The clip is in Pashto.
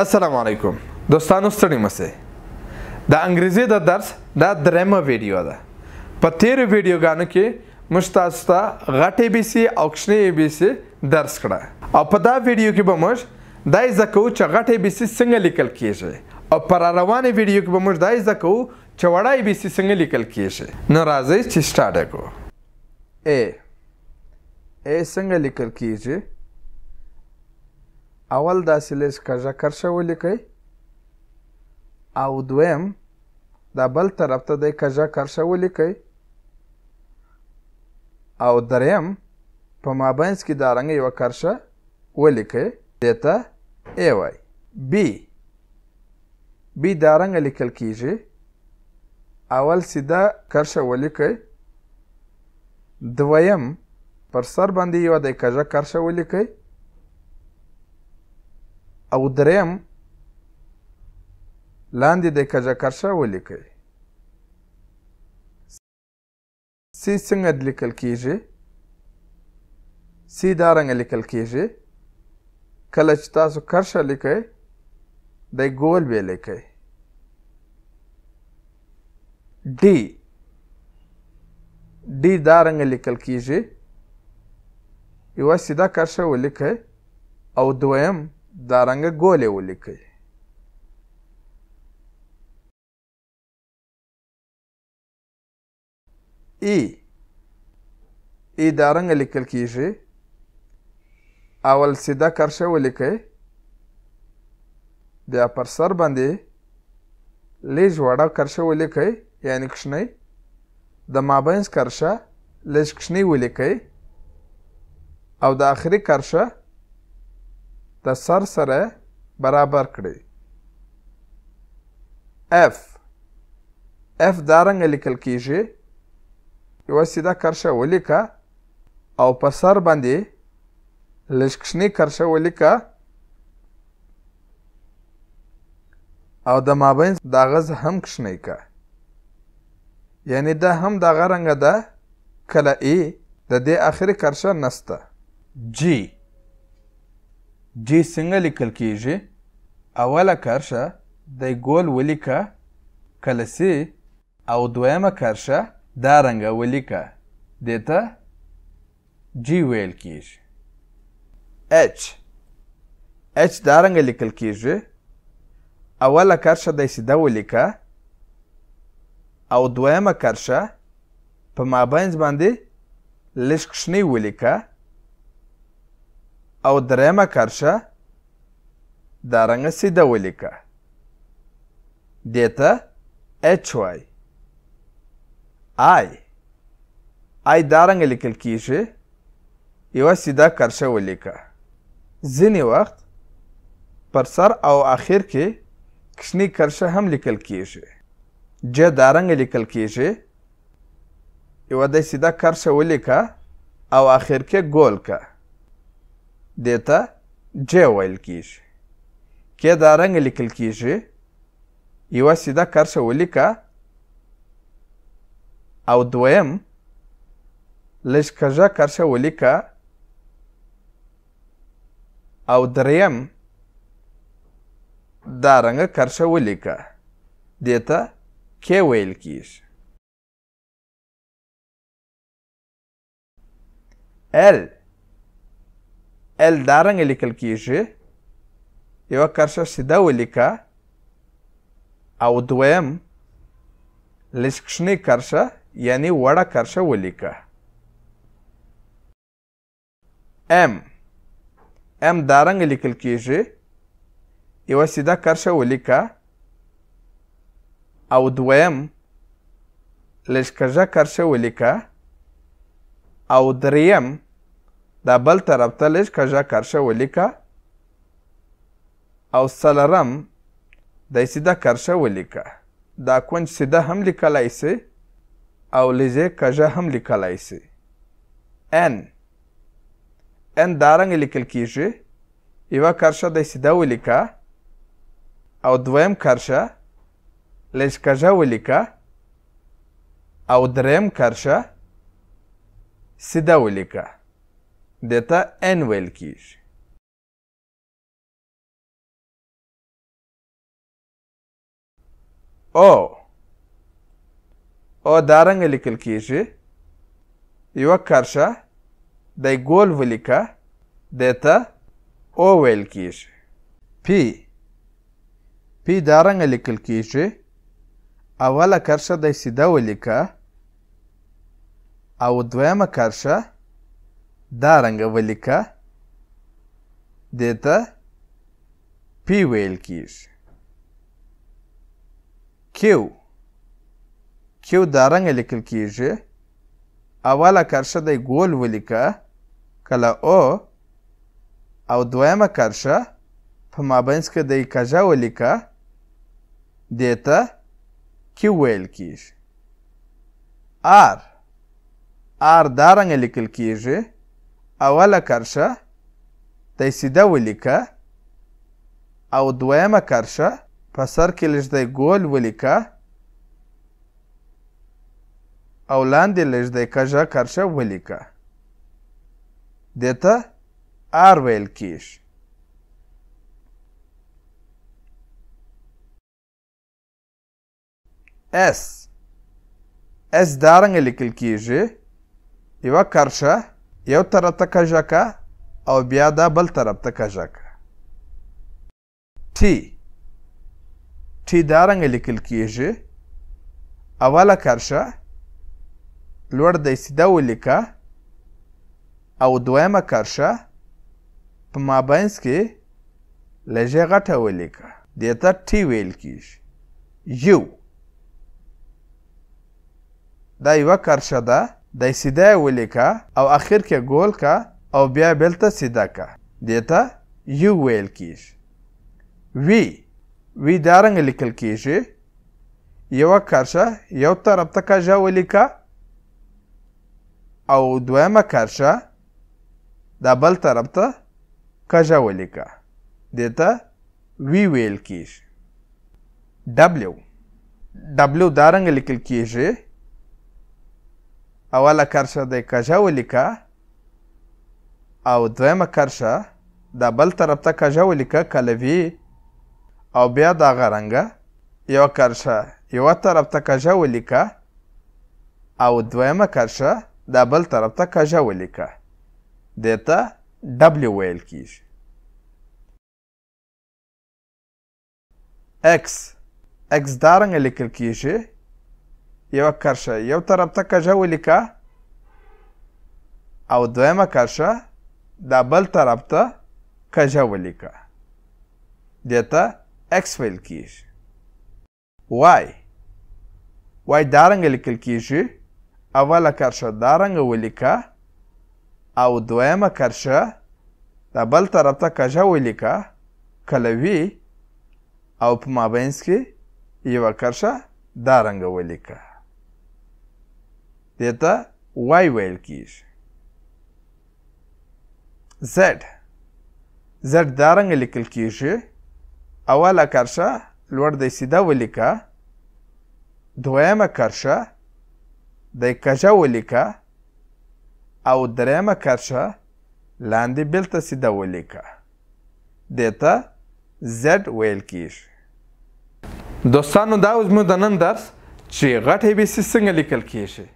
السلام علیکم دوستانو ستړي مسه د انګریزي د درس دا درېمه ویډیو ده په تیر ویډیو غانو کې مشتاستا غټي بي سي او کښنی بي سي درس کړه او په دا ویډیو کې به موږ دای زکو چې غټي بي سي څنګه لیکل کیږي او پر روانه ویډیو کې به موږ دای زکو چې وړای بي سي څنګه لیکل کیږي نو راځي چې سٹارټ وکړو ا ا څنګه لیکل کیږي اول داسې لږ کږه کرښه ولیکئ او دویم دا بل طرف ته دی کږه کرښه ولیکئ او دریم په مابینځ کې دارنګه یوه کرښه ولیکئ دې ته ای وای بی بی دارنګه لیکل کیږي اول سیده کرښه ولیکئ دویم پر سر باندې یوه دی کږه کرښه ولیکئ او دریم لاندې د کجکرشه ولیکئ سی څنګه لیکل کیږي سی دا رنګه لیکل کیږي کله چې تاسو کرشه لیکئ د ګول به لیکئ ډي ډي دا رنګه لیکل کیږي یوه سیده کرشه ولیکئ او دویم دارنګه ګولې ولیکئ ای ای دارنګه لیکل کیږي اول سیده کرښه ولیکئ بیا پر سر باندې لیږ وړه کرښه ولیکئ یعنې کوچنۍ د مابینس کرښه لږ کوچنۍ ولیکئ او د آخري کرښه د سر سره برابر کړئ اف اف دارنګه لیکل کیږي یوه سیده کرښه ولیکه او په سر باندې لږ کوچنۍ کرښه ولیکه او د مابین داغز هم کوچنۍ که یعنی دا هم دغه رنګه ده کله ای د دې اخري کرښه نسته جی جی څنګه لیکل کیږي اوله کرښه د ګول ولیکه کلسی او دویمه کرښه دا رنګه ولیکه دې ته جی ویل کیږي اچ اچ دا رنګه لیکل کیږي اوله کرښه د سیده ولیکه او دویمه کرښه په مابینځ باندې لږ کوچنۍ ولیکه او درېمه کرښه دارنګه سیده ولیکه دې ته اچ وای آی آی دارنګه لیکل کیږي یوه سیده کرښه ولیکه ځینې وخت پر سر او اخیر کې کشنی کرښه هم لیکل کیږي ج دارنګه لیکل کیږي یوه داسې سیده کرښه ولیکه او اخیر کې ګول که دیتا ج ویل کیږي کې دا رنګ لیکل کیږي یو سیده کرښه ولیکه او دویم لږ کږه کرښه ولیکه او دریم دا رنګه کرښه ولیکه دیتا کې ویل کیږي L ال دا رنګه لیکل کیږي یوه کرښه سیده ولیکه او دویم لږ کوچنۍ کرښه یعنی وړه کرښه ولیکه ام ام دا رنګه لیکل کیږي یوه سیده کرښه ولیکه او دویم لږ کږه کرښه ولیکه او دریم دا بل طرف ته لږ کږه کرشه ولیکه او څلرم دی سیده کرشه ولیکه دا کونج سیده هم لیکلی سي او لژې کږه هم لیکلی سي ان ان دارنګه لیکل کیږي یوه کرشه دی سیده ولیکه او دویم کرشه لږ کږه ولیکه او دریم کرشه سیده ولیکه دته ان ویل کیږي او او دارنګ لیکل کیږي یو کرشه د ګول ولیکه دته او ویل کیږي پی پی دارنګ لیکل کیږي اوله کرشه د سیده ولیکه او دویمه کرشه دا رنګه ولیکه دیتا پی ویل کیږي کیو کیو دا رنګه لیکل کیږي اوله کرشه دی ګول ولیکه کله او او دویمه کرشه په مابینس کې دی کژه ولیکه دیته کیو ویل کیږي آر آر دا رنګه لیکل کیږي اوله کرښه تجسیده ولیکه او دویمه کرښه په سر کې لږدی ګول ولیکه او لاندې لږدی کږه کرښه ولیکه دې ته آر ویل کیږي اس اس دارنګه لیکل کیږي یوه کرښه یو طرف ته کژکه او بیا دا بل طرف ته کژکه ټي ټي دارنګه لیکل کیږي اوله کرشه لوړ د سیده ولیکه او دویمه کرشه په مابینس کې لږه غټه ولیکه دې ته ټي ویل کیږي یو دا یوه کرشه ده د سیده ولیکه او اخر کې ګول کا او بیا بلته سیده کا دیتا یو ویل کیږي وی وی دارنګ لیکل کیږي یو کرشه یو طرف ته کاجه ولیکه او دویمه کرشه د بل طرف ته کاجه ولیکه دیتا وی ویل کیږي W W دارنګ لیکل کیږي اوله کرښه د کژه ولیکه او دویمه کرښه د بل طرف ته کژه ولیکه کلوي او بیا د هغه رنګه یوه کرښه یوه طرف ته کژه ولیکه او دویمه کرښه د بل طرف ته کژه ولیکه دې ته ډبلیو ویل کیږي اکس اکس دارنګه لیکل کیږي یو کرښه یو طرف ته کږه ولیکه او دویمه کرښه دا بل طرف ته کږه ولیکه دې ته اکس ویل کیږي وای وای دارنګه لیکل کیږي اوله کرښه دارنګه ولیکه او دویمه کرښه دا بل طرف ته کږه ولیکه کله وي او په مابینځ کې یوه کرښه دارنګه ولیکه دیتا y ویل کیږي z z دارنګ لیکل کیږي اوله کرشه لوړ د سیده ولیکه دویمه کرشه د کجه ولیکه او دریمه کرشه لاندې بیلته سیده ولیکه دیته زد ویل کیږي دوستانو دا اوس موږ د نن درس چې غټې بیسې څنګه لیکل کیږي